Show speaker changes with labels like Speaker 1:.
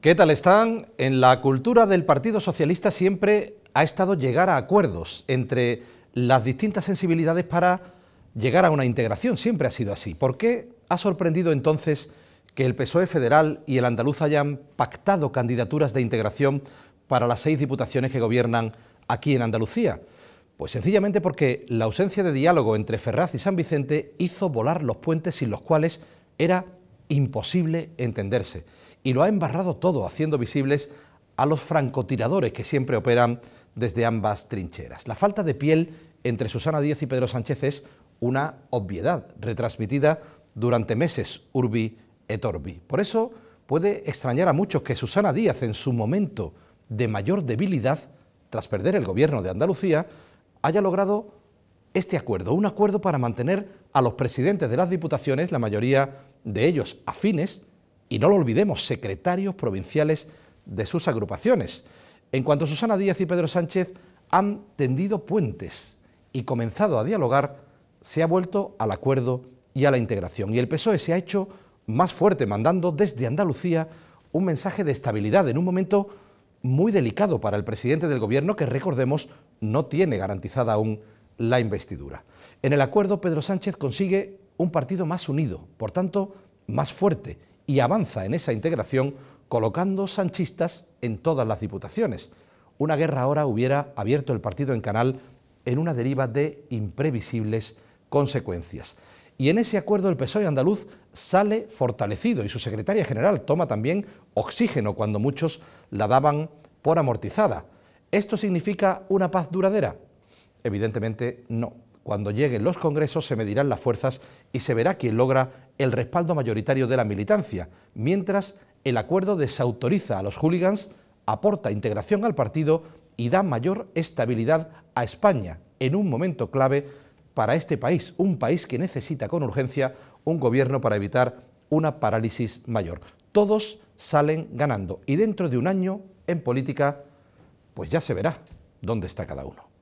Speaker 1: ¿Qué tal están? En la cultura del Partido Socialista siempre ha estado llegar a acuerdos entre las distintas sensibilidades para llegar a una integración, siempre ha sido así. ¿Por qué ha sorprendido entonces que el PSOE federal y el andaluz hayan pactado candidaturas de integración para las seis diputaciones que gobiernan aquí en Andalucía? Pues sencillamente porque la ausencia de diálogo entre Ferraz y San Vicente hizo volar los puentes sin los cuales era imposible entenderse y lo ha embarrado todo, haciendo visibles a los francotiradores que siempre operan desde ambas trincheras. La falta de piel entre Susana Díaz y Pedro Sánchez es una obviedad, retransmitida durante meses, urbi et orbi. Por eso puede extrañar a muchos que Susana Díaz, en su momento de mayor debilidad, tras perder el gobierno de Andalucía, haya logrado este acuerdo, un acuerdo para mantener a los presidentes de las diputaciones, la mayoría de ellos afines y no lo olvidemos, secretarios provinciales de sus agrupaciones. En cuanto Susana Díaz y Pedro Sánchez han tendido puentes y comenzado a dialogar, se ha vuelto al acuerdo y a la integración. Y el PSOE se ha hecho más fuerte, mandando desde Andalucía un mensaje de estabilidad en un momento muy delicado para el presidente del Gobierno, que recordemos no tiene garantizada aún la investidura. En el acuerdo, Pedro Sánchez consigue un partido más unido, por tanto, más fuerte y avanza en esa integración colocando sanchistas en todas las diputaciones. Una guerra ahora hubiera abierto el partido en Canal en una deriva de imprevisibles consecuencias. Y en ese acuerdo el PSOE andaluz sale fortalecido y su secretaria general toma también oxígeno cuando muchos la daban por amortizada. ¿Esto significa una paz duradera? Evidentemente no. Cuando lleguen los congresos se medirán las fuerzas y se verá quién logra el respaldo mayoritario de la militancia, mientras el acuerdo desautoriza a los hooligans, aporta integración al partido y da mayor estabilidad a España en un momento clave para este país, un país que necesita con urgencia un gobierno para evitar una parálisis mayor. Todos salen ganando y dentro de un año en política, pues ya se verá dónde está cada uno.